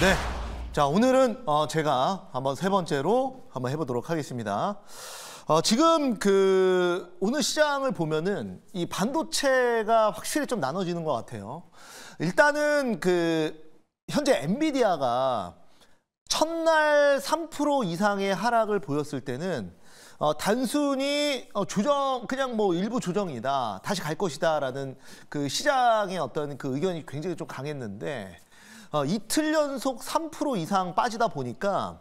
네. 자, 오늘은 어, 제가 한번 세 번째로 한번 해보도록 하겠습니다. 어, 지금 그 오늘 시장을 보면은 이 반도체가 확실히 좀 나눠지는 것 같아요. 일단은 그 현재 엔비디아가 첫날 3% 이상의 하락을 보였을 때는 어, 단순히 어, 조정 그냥 뭐 일부 조정이다 다시 갈 것이다라는 그 시장의 어떤 그 의견이 굉장히 좀 강했는데 어, 이틀 연속 3% 이상 빠지다 보니까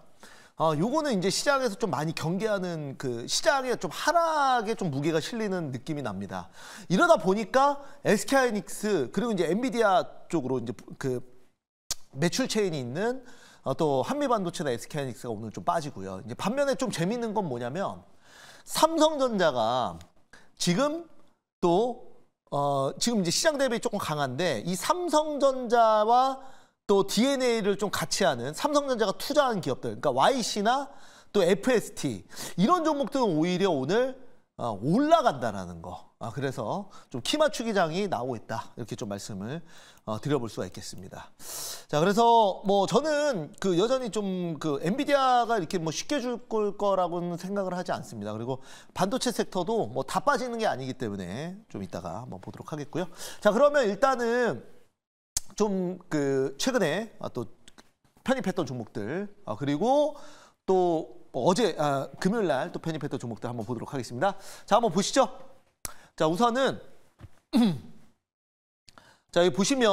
어, 요거는 이제 시장에서 좀 많이 경계하는 그 시장에 좀 하락에 좀 무게가 실리는 느낌이 납니다. 이러다 보니까 SK 하이닉스 그리고 이제 엔비디아 쪽으로 이제 그 매출 체인이 있는 어, 또 한미반도체나 SK 하이닉스가 오늘 좀 빠지고요. 이제 반면에 좀 재밌는 건 뭐냐면 삼성전자가 지금 또 어, 지금 이제 시장 대비 조금 강한데 이 삼성전자와 또 DNA를 좀 같이 하는 삼성전자가 투자한 기업들, 그러니까 YC나 또 FST 이런 종목들은 오히려 오늘 어, 올라간다라는 거. 아, 그래서 좀 키 맞추기 장이 나오고 있다. 이렇게 좀 말씀을 어, 드려볼 수가 있겠습니다. 자, 그래서 뭐 저는 그 여전히 좀 그 엔비디아가 이렇게 뭐 쉽게 줄 거라고는 생각을 하지 않습니다. 그리고 반도체 섹터도 뭐 다 빠지는 게 아니기 때문에 좀 이따가 한번 보도록 하겠고요. 자, 그러면 일단은 좀그 최근에 아, 또 편입했던 종목들 아, 그리고 또 어제 아, 금요일 날 또 편입했던 종목들 한번 보도록 하겠습니다. 자 한번 보시죠. 자 우선은 자 여기 보시면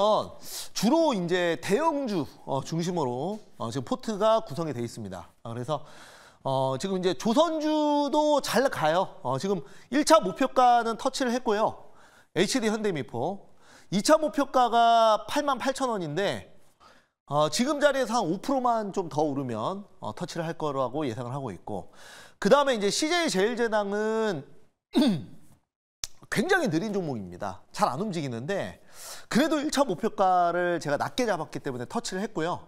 주로 이제 대형주 어, 중심으로 어, 지금 포트가 구성이 되어 있습니다. 그래서 어, 지금 이제 조선주도 잘 가요. 어, 지금 1차 목표가는 터치를 했고요. HD 현대미포 2차 목표가가 8만 8천 원인데 어, 지금 자리에서 한 5%만 좀 더 오르면 어, 터치를 할 거라고 예상을 하고 있고 그 다음에 이제 CJ 제일제당은 굉장히 느린 종목입니다. 잘 안 움직이는데 그래도 1차 목표가를 제가 낮게 잡았기 때문에 터치를 했고요.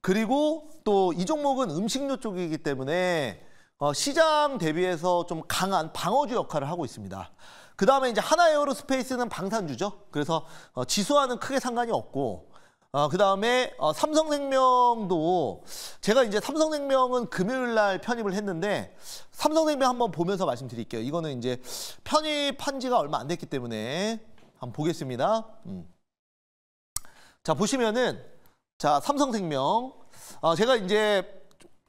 그리고 또 이 종목은 음식료 쪽이기 때문에 어, 시장 대비해서 좀 강한 방어주 역할을 하고 있습니다. 그 다음에 이제 하나 에어로스페이스는 방산주죠. 그래서 어, 지수와는 크게 상관이 없고 어, 그 다음에 어, 삼성생명도 제가 이제 삼성생명은 금요일 날 편입을 했는데 삼성생명 한번 보면서 말씀드릴게요. 이거는 이제 편입한 지가 얼마 안 됐기 때문에 한번 보겠습니다. 음. 자 보시면은 자 삼성생명 어, 제가 이제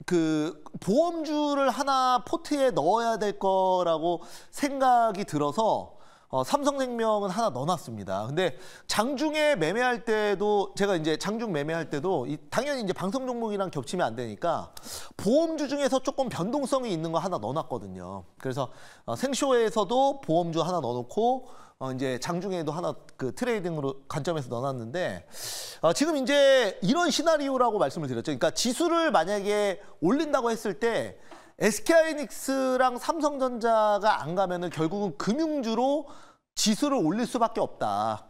그 보험주를 하나 포트에 넣어야 될 거라고 생각이 들어서 어, 삼성생명은 하나 넣어놨습니다. 근데 장중에 매매할 때도 제가 이제 장중 매매할 때도 이, 당연히 이제 방송 종목이랑 겹치면 안 되니까 보험주 중에서 조금 변동성이 있는 거 하나 넣어놨거든요. 그래서 어, 생쇼에서도 보험주 하나 넣어놓고 어 이제 장중에도 하나 그 트레이딩으로 관점에서 넣어놨는데 어 지금 이제 이런 시나리오라고 말씀을 드렸죠. 그러니까 지수를 만약에 올린다고 했을 때 SK하이닉스랑 삼성전자가 안 가면은 결국은 금융주로 지수를 올릴 수밖에 없다.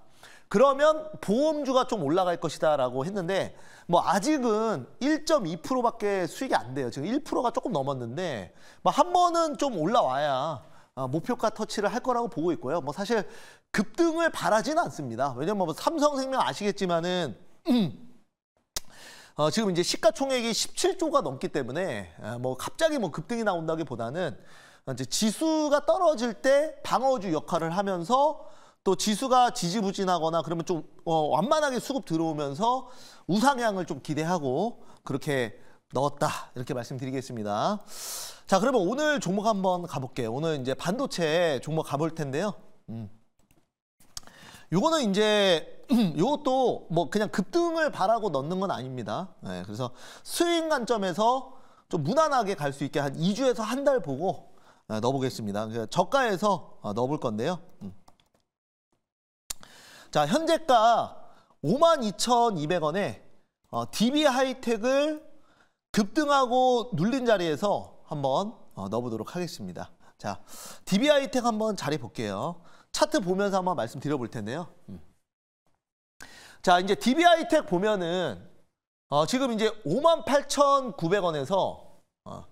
그러면 보험주가 좀 올라갈 것이다라고 했는데 뭐 아직은 1.2%밖에 수익이 안 돼요. 지금 1%가 조금 넘었는데 뭐 한 번은 좀 올라와야 어, 목표가 터치를 할 거라고 보고 있고요. 뭐 사실 급등을 바라지는 않습니다. 왜냐면 뭐 삼성생명 아시겠지만은 음, 어, 지금 이제 시가총액이 17조가 넘기 때문에 어, 뭐 갑자기 뭐 급등이 나온다기보다는 이제 지수가 떨어질 때 방어주 역할을 하면서 또 지수가 지지부진하거나 그러면 좀 어, 완만하게 수급 들어오면서 우상향을 좀 기대하고 그렇게 넣었다 이렇게 말씀드리겠습니다. 자 그러면 오늘 종목 한번 가볼게요. 오늘 이제 반도체 종목 가볼 텐데요. 음. 요거는 이제 요것도 뭐 그냥 급등을 바라고 넣는 건 아닙니다. 네, 그래서 수익 관점에서 좀 무난하게 갈 수 있게 한 2주에서 한 달 보고 네, 넣어보겠습니다. 저가에서 어, 넣어볼 건데요. 음. 자 현재가 52,200원에 어, DB 하이텍을 급등하고 눌린 자리에서 한번 어, 넣어보도록 하겠습니다. 자, DBI텍 한번 자리 볼게요. 차트 보면서 한번 말씀드려볼 텐데요. 음. 자, 이제 DBI텍 보면은 어, 지금 이제 58,900원에서 어,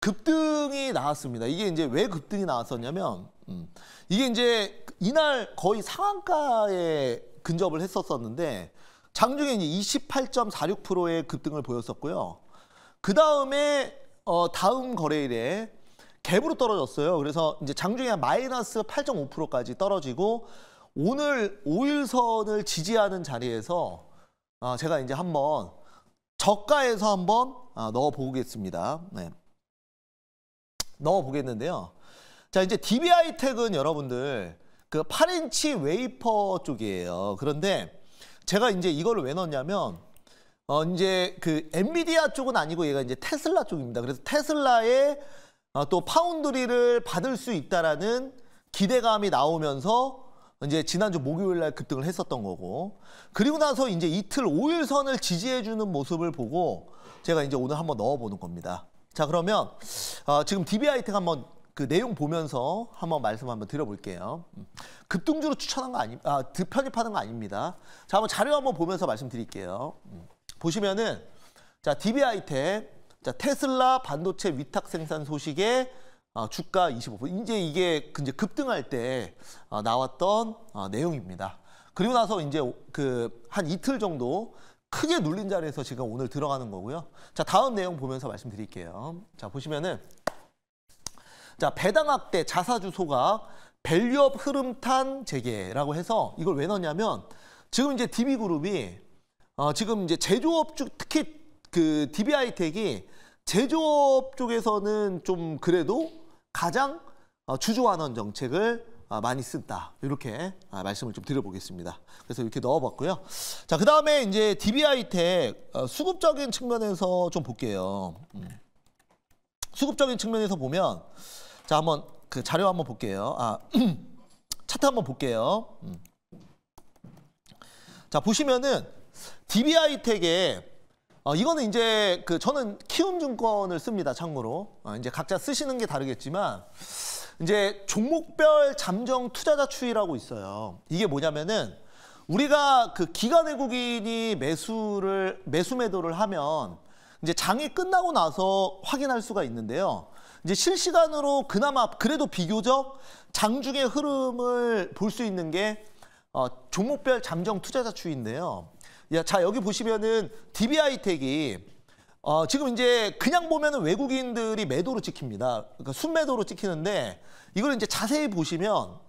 급등이 나왔습니다. 이게 이제 왜 급등이 나왔었냐면 음, 이게 이제 이날 거의 상한가에 근접을 했었었는데 장중에 이제 28.46%의 급등을 보였었고요. 그 다음에 어, 다음 거래일에 갭으로 떨어졌어요. 그래서 이제 장중에 마이너스 8.5%까지 떨어지고 오늘 5일선을 지지하는 자리에서 어, 제가 이제 한번 저가에서 한번 어, 넣어보겠습니다. 네. 넣어보겠는데요. 자 이제 DBI텍은 여러분들 그 8인치 웨이퍼 쪽이에요. 그런데 제가 이제 이걸 왜 넣었냐면 어, 이제 그 엔비디아 쪽은 아니고 얘가 이제 테슬라 쪽입니다. 그래서 테슬라의 어, 또 파운드리를 받을 수 있다라는 기대감이 나오면서 이제 지난주 목요일 날 급등을 했었던 거고 그리고 나서 이제 이틀 5일 선을 지지해 주는 모습을 보고 제가 이제 오늘 한번 넣어 보는 겁니다. 자, 그러면 어, 지금 d b 아이템 한번 그 내용 보면서 한번 말씀 한번 드려볼게요. 음. 급등주로 추천한 거 아니, 아, 편입하는 거 아닙니다. 자, 한번 자료 한번 보면서 말씀드릴게요. 음. 보시면은 자 DB 아이템 자 테슬라 반도체 위탁 생산 소식에 어, 주가 25% 이제 이게 그 이제 급등할 때 어, 나왔던 어, 내용입니다. 그리고 나서 이제 그 한 이틀 정도 크게 눌린 자리에서 지금 오늘 들어가는 거고요. 자 다음 내용 보면서 말씀드릴게요. 자 보시면은 자 배당 확대 자사주 소각 밸류업 흐름탄 재개라고 해서 이걸 왜 넣냐면 지금 이제 DB그룹이 어, 지금 이제 제조업 쪽 특히 그 DBI텍이 제조업 쪽에서는 좀 그래도 가장 어, 주주환원 정책을 어, 많이 쓴다 이렇게 아, 말씀을 좀 드려보겠습니다. 그래서 이렇게 넣어봤고요. 자그 다음에 이제 DBI텍 어, 수급적인 측면에서 좀 볼게요. 음. 수급적인 측면에서 보면 자 한번 그 자료 한번 볼게요. 아 차트 한번 볼게요. 음. 자 보시면은 DBI 텍에 어, 이거는 이제 그 저는 키움증권을 씁니다. 참고로 어, 이제 각자 쓰시는 게 다르겠지만 이제 종목별 잠정 투자자 추이라고 있어요. 이게 뭐냐면은 우리가 그기간 외국인이 매수를 매수 매도를 하면 이제 장이 끝나고 나서 확인할 수가 있는데요. 이제 실시간으로 그나마 그래도 비교적 장중의 흐름을 볼 수 있는 게 어, 종목별 잠정 투자자 추이인데요. 자 여기 보시면은 DBI 택이 어, 지금 이제 그냥 보면은 외국인들이 매도로 찍힙니다. 그러니까 순매도로 찍히는데 이걸 이제 자세히 보시면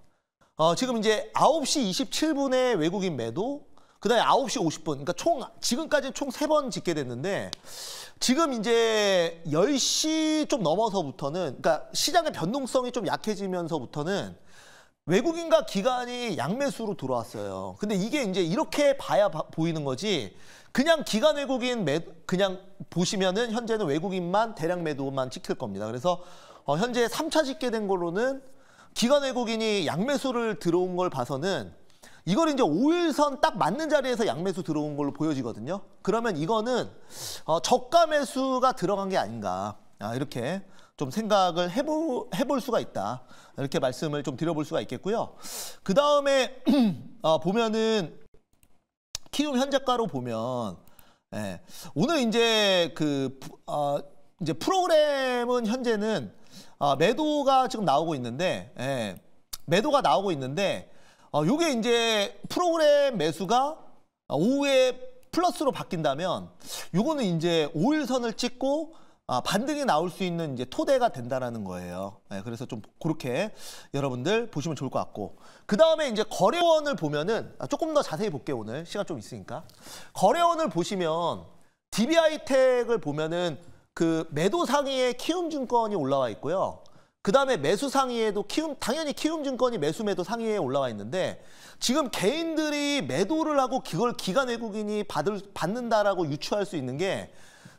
어, 지금 이제 9시 27분에 외국인 매도 그다음에 9시 50분 그러니까 총 지금까지 총 세 번찍게 됐는데 지금 이제 10시 좀 넘어서부터는 그러니까 시장의 변동성이 좀 약해지면서부터는 외국인과 기관이 양매수로 들어왔어요 근데 이게 이제 이렇게 봐야 바, 보이는 거지. 그냥 기관 외국인 매, 그냥 보시면은 현재는 외국인만 대량 매도만 찍힐 겁니다. 그래서 어, 현재 3차 집계된 걸로는 기관 외국인이 양매수를 들어온 걸 봐서는 이걸 이제 5일선 딱 맞는 자리에서 양매수 들어온 걸로 보여지거든요. 그러면 이거는 어, 저가 매수가 들어간 게 아닌가. 아, 이렇게 좀 생각을 해보, 해볼 수가 있다. 이렇게 말씀을 좀 드려볼 수가 있겠고요. 그 다음에 어, 보면은 키움 현재가로 보면 예, 오늘 이제 그 어, 이제 프로그램은 현재는 어, 매도가 지금 나오고 있는데 예, 매도가 나오고 있는데 이 어, 요게 이제 프로그램 매수가 오후에 플러스로 바뀐다면 이거는 이제 5일선을 찍고 아, 반등이 나올 수 있는 이제 토대가 된다라는 거예요. 네, 그래서 좀 그렇게 여러분들 보시면 좋을 것 같고 그 다음에 이제 거래원을 보면은 아, 조금 더 자세히 볼게요 오늘 시간 좀 있으니까 거래원을 보시면 DBI텍을 보면은 그 매도 상위에 키움증권이 올라와 있고요. 그 다음에 매수 상위에도 키움 당연히 키움증권이 매수 매도 상위에 올라와 있는데 지금 개인들이 매도를 하고 그걸 기관 외국인이 받을 받는다라고 유추할 수 있는 게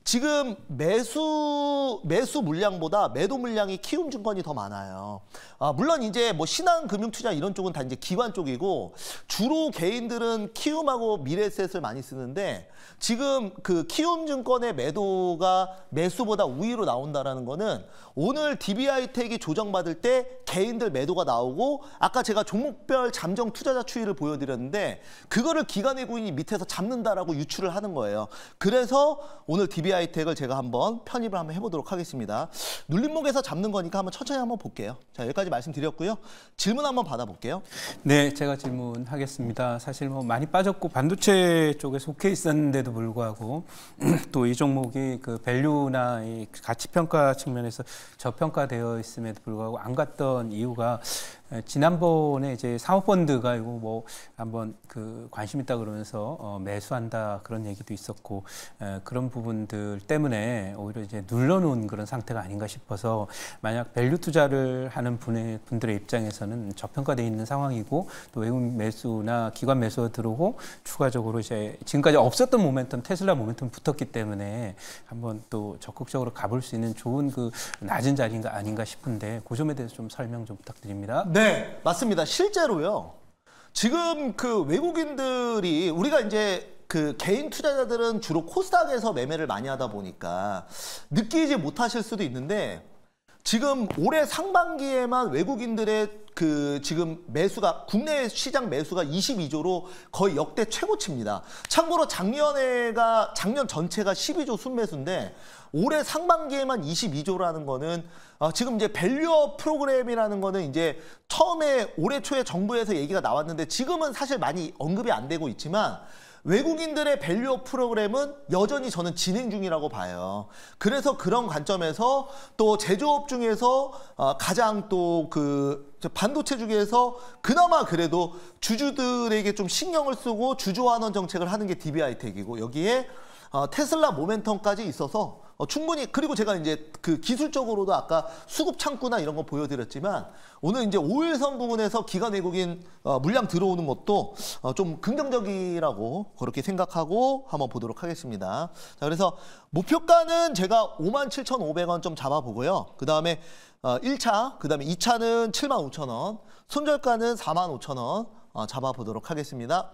지금 매수 매수 물량보다 매도 물량이 키움 증권이 더 많아요. 아, 물론 이제 뭐 신한 금융 투자 이런 쪽은 다 이제 기관 쪽이고 주로 개인들은 키움하고 미래셋을 많이 쓰는데 지금 그 키움 증권의 매도가 매수보다 우위로 나온다라는 거는 오늘 DBI텍이 조정받을 때 개인들 매도가 나오고 아까 제가 종목별 잠정 투자자 추이를 보여드렸는데 그거를 기관의 고인이 밑에서 잡는다라고 유출을 하는 거예요. 그래서 오늘 DBI API 태그 제가 한번 편입을 한번 해보도록 하겠습니다. 눌림목에서 잡는 거니까 한번 천천히 한번 볼게요. 자 여기까지 말씀드렸고요. 질문 한번 받아볼게요. 네, 제가 질문하겠습니다. 사실 뭐 많이 빠졌고 반도체 쪽에 속해 있었는데도 불구하고 또 이 종목이 그 밸류나 이 가치 평가 측면에서 저평가되어 있음에도 불구하고 안 갔던 이유가 예, 지난번에 이제 사모펀드가 이거 뭐 한번 그 관심 있다 그러면서 어 매수한다 그런 얘기도 있었고 에 예, 그런 부분들 때문에 오히려 이제 눌러놓은 그런 상태가 아닌가 싶어서 만약 밸류 투자를 하는 분의 분들의 입장에서는 저평가돼 있는 상황이고 또 외국 매수나 기관 매수가 들어오고 추가적으로 이제 지금까지 없었던 모멘텀 테슬라 모멘텀 붙었기 때문에 한번 또 적극적으로 가볼 수 있는 좋은 그 낮은 자리인가 아닌가 싶은데 고 그 점에 대해서 좀 설명 좀 부탁드립니다. 네. 네, 맞습니다. 실제로요. 지금 그 외국인들이 우리가 이제 그 개인 투자자들은 주로 코스닥에서 매매를 많이 하다 보니까 느끼지 못하실 수도 있는데 지금 올해 상반기에만 외국인들의 그 지금 매수가 국내 시장 매수가 22조로 거의 역대 최고치입니다. 참고로 작년에가 작년 전체가 12조 순매수인데 올해 상반기에만 22조라는 거는 어, 지금 이제 밸류업 프로그램이라는 거는 이제 처음에 올해 초에 정부에서 얘기가 나왔는데 지금은 사실 많이 언급이 안 되고 있지만 외국인들의 밸류업 프로그램은 여전히 저는 진행 중이라고 봐요. 그래서 그런 관점에서 또 제조업 중에서 어, 가장 또 그 반도체 중에서 그나마 그래도 주주들에게 좀 신경을 쓰고 주주환원 정책을 하는 게 DBI텍이고 여기에 어, 테슬라 모멘텀까지 있어서 어, 충분히 그리고 제가 이제 그 기술적으로도 아까 수급 창구나 이런 거 보여드렸지만 오늘 이제 오일선 부분에서 기관 외국인 어, 물량 들어오는 것도 어, 좀 긍정적이라고 그렇게 생각하고 한번 보도록 하겠습니다. 자 그래서 목표가는 제가 57,500원 좀 잡아보고요. 그 다음에 어, 1차, 그 다음에 2차는 75,000원, 손절가는 45,000원 어, 잡아보도록 하겠습니다.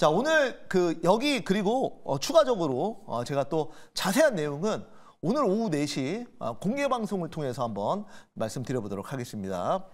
자, 오늘 그 여기 그리고 어, 추가적으로 어, 제가 또 자세한 내용은 오늘 오후 4시 어, 공개 방송을 통해서 한번 말씀드려보도록 하겠습니다.